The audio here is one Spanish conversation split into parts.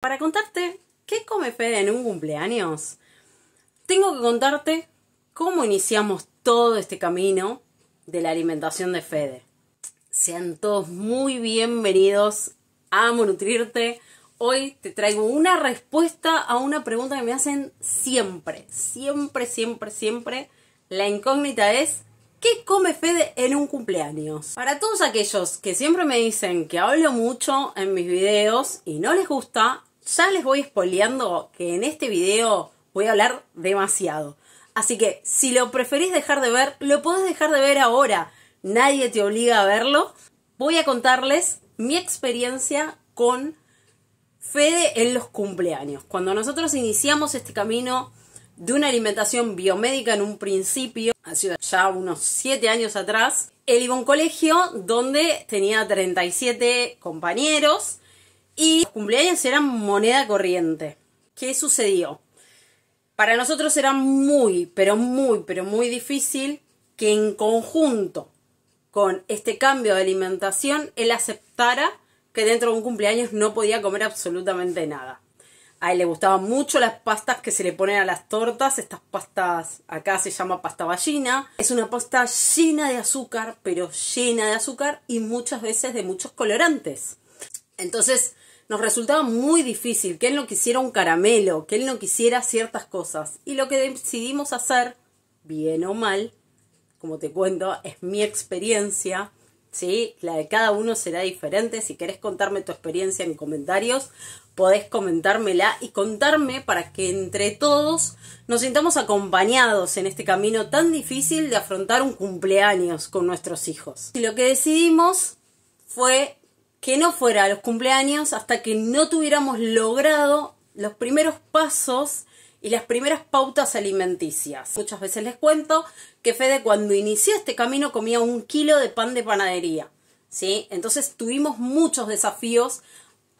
Para contarte qué come Fede en un cumpleaños, tengo que contarte cómo iniciamos todo este camino de la alimentación de Fede. Sean todos muy bienvenidos a Amo Nutrirte. Hoy te traigo una respuesta a una pregunta que me hacen siempre, siempre, siempre, siempre. La incógnita es, ¿qué come Fede en un cumpleaños? Para todos aquellos que siempre me dicen que hablo mucho en mis videos y no les gusta, ya les voy espoleando que en este video voy a hablar demasiado. Así que si lo preferís dejar de ver, lo podés dejar de ver ahora. Nadie te obliga a verlo. Voy a contarles mi experiencia con Fede en los cumpleaños. Cuando nosotros iniciamos este camino de una alimentación biomédica en un principio, sido ya unos 7 años atrás, él iba a un colegio donde tenía 37 compañeros y los cumpleaños eran moneda corriente. ¿Qué sucedió? Para nosotros era muy, pero muy, pero muy difícil que en conjunto con este cambio de alimentación él aceptara que dentro de un cumpleaños no podía comer absolutamente nada. A él le gustaban mucho las pastas que se le ponen a las tortas, estas pastas acá se llama pasta ballina. Es una pasta llena de azúcar, pero llena de azúcar y muchas veces de muchos colorantes. Entonces, nos resultaba muy difícil que él no quisiera un caramelo, que él no quisiera ciertas cosas. Y lo que decidimos hacer, bien o mal, como te cuento, es mi experiencia, ¿sí? La de cada uno será diferente. Si querés contarme tu experiencia en comentarios, podés comentármela y contarme para que entre todos nos sintamos acompañados en este camino tan difícil de afrontar un cumpleaños con nuestros hijos. Y lo que decidimos fue que no fuera a los cumpleaños hasta que no tuviéramos logrado los primeros pasos y las primeras pautas alimenticias. Muchas veces les cuento que Fede cuando inició este camino comía un kilo de pan de panadería. ¿sí? Entonces tuvimos muchos desafíos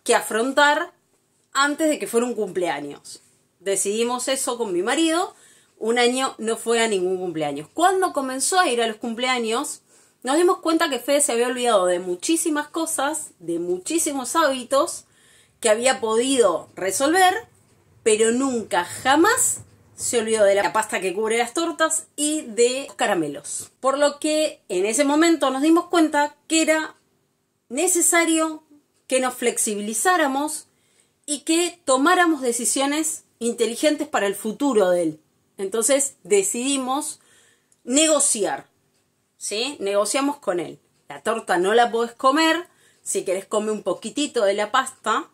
que afrontar antes de que fuera un cumpleaños. Decidimos eso con mi marido. Un año no fue a ningún cumpleaños. Cuando comenzó a ir a los cumpleaños, nos dimos cuenta que Fede se había olvidado de muchísimas cosas, de muchísimos hábitos que había podido resolver, pero nunca, jamás se olvidó de la pasta que cubre las tortas y de los caramelos. Por lo que en ese momento nos dimos cuenta que era necesario que nos flexibilizáramos y que tomáramos decisiones inteligentes para el futuro de él. Entonces decidimos negociar ¿sí? Negociamos con él. La torta no la puedes comer, si querés come un poquitito de la pasta,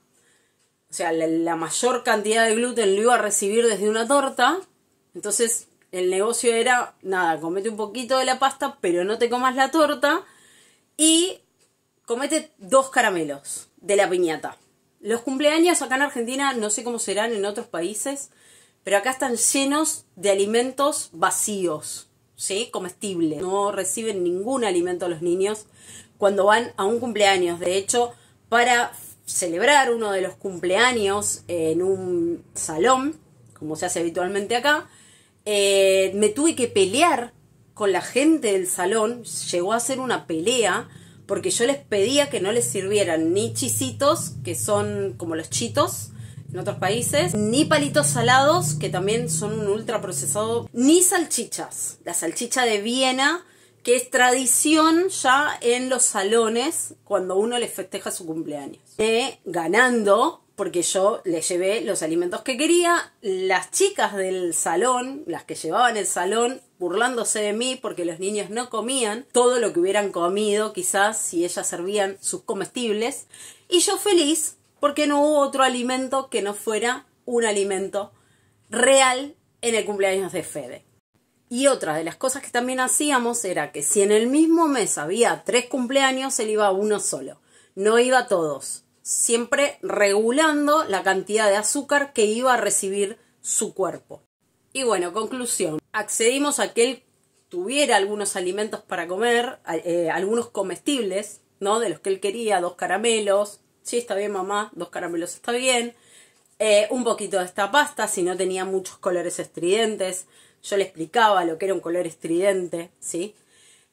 o sea, la, la mayor cantidad de gluten lo iba a recibir desde una torta, entonces el negocio era, nada, comete un poquito de la pasta, pero no te comas la torta, y comete dos caramelos de la piñata. Los cumpleaños acá en Argentina, no sé cómo serán en otros países, pero acá están llenos de alimentos vacíos. ¿sí? comestible. No reciben ningún alimento a los niños cuando van a un cumpleaños. De hecho, para celebrar uno de los cumpleaños en un salón, como se hace habitualmente acá, eh, me tuve que pelear con la gente del salón, llegó a ser una pelea, porque yo les pedía que no les sirvieran ni chisitos, que son como los chitos, en otros países, ni palitos salados, que también son un ultra procesado, ni salchichas. La salchicha de Viena, que es tradición ya en los salones cuando uno le festeja su cumpleaños. Eh, ganando, porque yo le llevé los alimentos que quería, las chicas del salón, las que llevaban el salón, burlándose de mí porque los niños no comían todo lo que hubieran comido quizás si ellas servían sus comestibles, y yo feliz porque no hubo otro alimento que no fuera un alimento real en el cumpleaños de Fede. Y otra de las cosas que también hacíamos era que si en el mismo mes había tres cumpleaños, él iba uno solo, no iba todos, siempre regulando la cantidad de azúcar que iba a recibir su cuerpo. Y bueno, conclusión, accedimos a que él tuviera algunos alimentos para comer, eh, algunos comestibles, ¿no? De los que él quería, dos caramelos, sí, está bien mamá, dos caramelos está bien, eh, un poquito de esta pasta, si no tenía muchos colores estridentes, yo le explicaba lo que era un color estridente, ¿sí?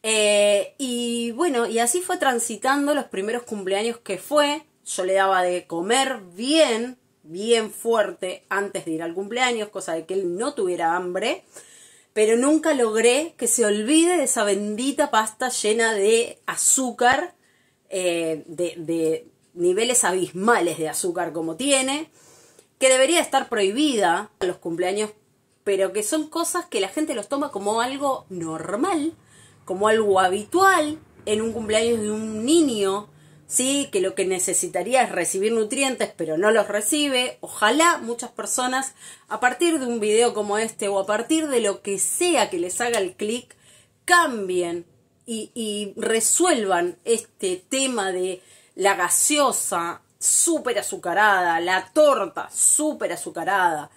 Eh, y bueno, y así fue transitando los primeros cumpleaños que fue, yo le daba de comer bien, bien fuerte antes de ir al cumpleaños, cosa de que él no tuviera hambre, pero nunca logré que se olvide de esa bendita pasta llena de azúcar, eh, de, de, niveles abismales de azúcar como tiene, que debería estar prohibida a los cumpleaños, pero que son cosas que la gente los toma como algo normal, como algo habitual en un cumpleaños de un niño, ¿sí? Que lo que necesitaría es recibir nutrientes, pero no los recibe. Ojalá muchas personas, a partir de un video como este o a partir de lo que sea que les haga el clic, cambien y resuelvan este tema de la gaseosa súper azucarada, la torta súper azucarada,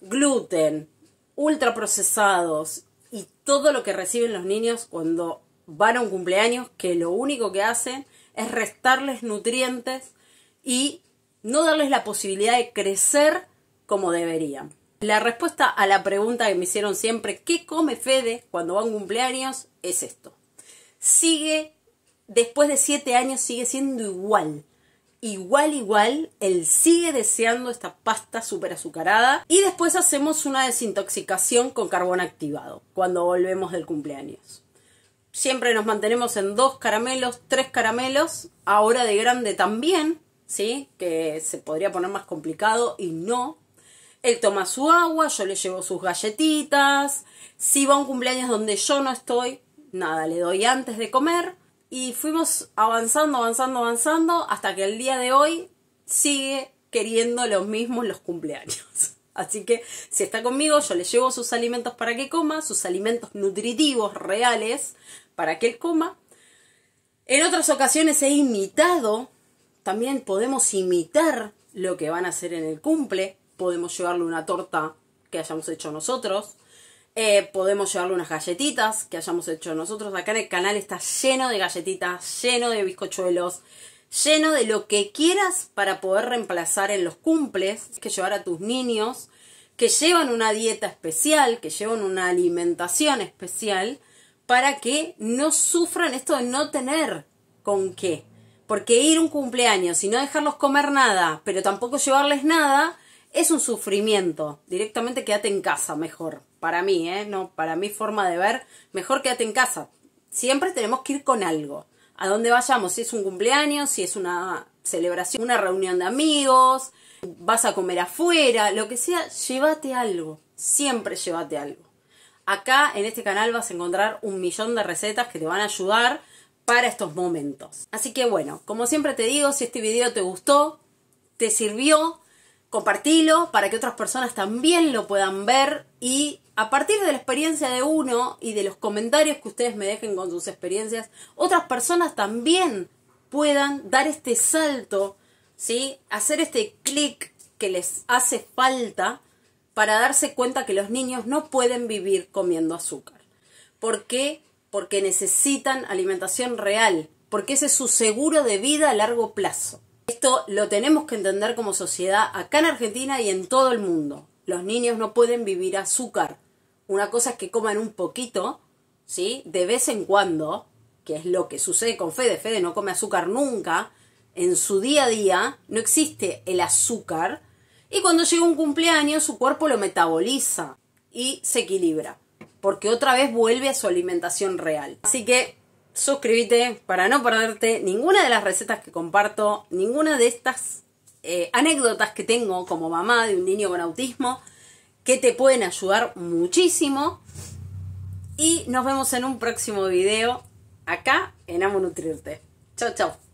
gluten, ultraprocesados y todo lo que reciben los niños cuando van a un cumpleaños que lo único que hacen es restarles nutrientes y no darles la posibilidad de crecer como deberían. La respuesta a la pregunta que me hicieron siempre, ¿qué come Fede cuando va a un cumpleaños? Es esto. Sigue después de siete años sigue siendo igual. Igual, igual, él sigue deseando esta pasta súper azucarada y después hacemos una desintoxicación con carbón activado cuando volvemos del cumpleaños. Siempre nos mantenemos en dos caramelos, tres caramelos, ahora de grande también, ¿sí? Que se podría poner más complicado y no. Él toma su agua, yo le llevo sus galletitas. Si va a un cumpleaños donde yo no estoy, nada, le doy antes de comer y fuimos avanzando, avanzando, avanzando, hasta que el día de hoy sigue queriendo los mismos los cumpleaños. Así que si está conmigo, yo le llevo sus alimentos para que coma, sus alimentos nutritivos reales para que él coma. En otras ocasiones he imitado, también podemos imitar lo que van a hacer en el cumple, podemos llevarle una torta que hayamos hecho nosotros, eh, podemos llevarle unas galletitas que hayamos hecho nosotros. Acá en el canal está lleno de galletitas, lleno de bizcochuelos, lleno de lo que quieras para poder reemplazar en los cumples, que llevar a tus niños, que llevan una dieta especial, que llevan una alimentación especial, para que no sufran esto de no tener con qué. Porque ir un cumpleaños y no dejarlos comer nada, pero tampoco llevarles nada, es un sufrimiento. Directamente quédate en casa, mejor. Para mí, ¿eh? No, para mi forma de ver, mejor quédate en casa. Siempre tenemos que ir con algo. A dónde vayamos, si es un cumpleaños, si es una celebración, una reunión de amigos, vas a comer afuera, lo que sea, llévate algo. Siempre llévate algo. Acá en este canal vas a encontrar un millón de recetas que te van a ayudar para estos momentos. Así que bueno, como siempre te digo, si este video te gustó, te sirvió, compartilo para que otras personas también lo puedan ver y a partir de la experiencia de uno y de los comentarios que ustedes me dejen con sus experiencias, otras personas también puedan dar este salto, ¿sí? Hacer este clic que les hace falta para darse cuenta que los niños no pueden vivir comiendo azúcar. ¿Por qué? Porque necesitan alimentación real, porque ese es su seguro de vida a largo plazo. Esto lo tenemos que entender como sociedad acá en Argentina y en todo el mundo. Los niños no pueden vivir azúcar. Una cosa es que coman un poquito, ¿sí? De vez en cuando, que es lo que sucede con Fede. Fede no come azúcar nunca. En su día a día no existe el azúcar. Y cuando llega un cumpleaños, su cuerpo lo metaboliza y se equilibra. Porque otra vez vuelve a su alimentación real. Así que suscríbete para no perderte ninguna de las recetas que comparto, ninguna de estas eh, anécdotas que tengo como mamá de un niño con autismo que te pueden ayudar muchísimo. Y nos vemos en un próximo video acá en Amo Nutrirte. Chao, chao.